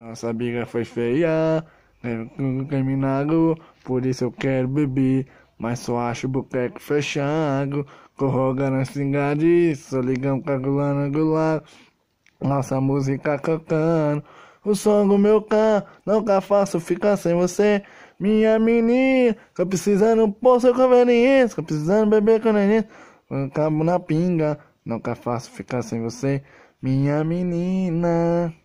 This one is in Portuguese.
Nossa briga foi feia, terminado, né, por isso eu quero beber. Mas só acho o boteco fechado, corroga na cidade, só ligam gulana angular. Nossa música cantando, o som do meu can, nunca faço ficar sem você. Minha menina, tô precisando pôr seu conveniência, tô precisando beber com neném. Acabo na pinga, nunca faço ficar sem você, minha menina.